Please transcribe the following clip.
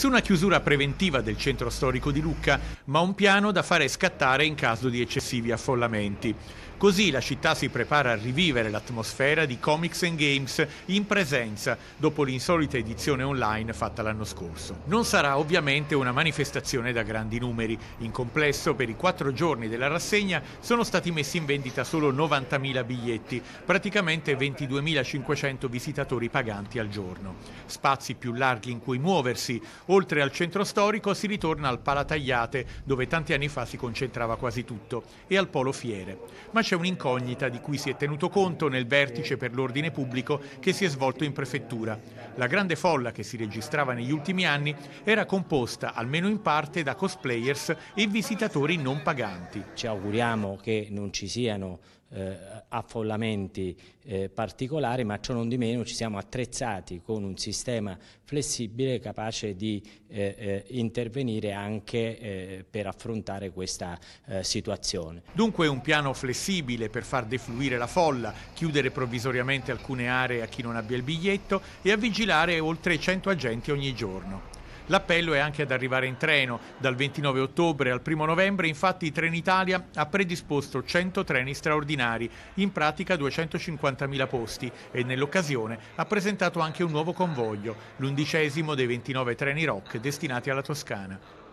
Nessuna chiusura preventiva del centro storico di Lucca, ma un piano da fare scattare in caso di eccessivi affollamenti. Così la città si prepara a rivivere l'atmosfera di Comics and Games in presenza dopo l'insolita edizione online fatta l'anno scorso. Non sarà ovviamente una manifestazione da grandi numeri. In complesso per i quattro giorni della rassegna sono stati messi in vendita solo 90.000 biglietti, praticamente 22.500 visitatori paganti al giorno. Spazi più larghi in cui muoversi, Oltre al centro storico si ritorna al Palatagliate, dove tanti anni fa si concentrava quasi tutto, e al Polo Fiere. Ma c'è un'incognita di cui si è tenuto conto nel vertice per l'ordine pubblico che si è svolto in prefettura. La grande folla che si registrava negli ultimi anni era composta, almeno in parte, da cosplayers e visitatori non paganti. Ci auguriamo che non ci siano eh, affollamenti eh, particolari, ma ciò non di meno ci siamo attrezzati con un sistema flessibile capace di eh, eh intervenire anche eh, per affrontare questa eh, situazione. Dunque un piano flessibile per far defluire la folla, chiudere provvisoriamente alcune aree a chi non abbia il biglietto e a vigilare oltre 100 agenti ogni giorno. L'appello è anche ad arrivare in treno. Dal 29 ottobre al 1 novembre infatti Trenitalia ha predisposto 100 treni straordinari, in pratica 250.000 posti e nell'occasione ha presentato anche un nuovo convoglio, l'undicesimo dei 29 treni ROC destinati alla Toscana.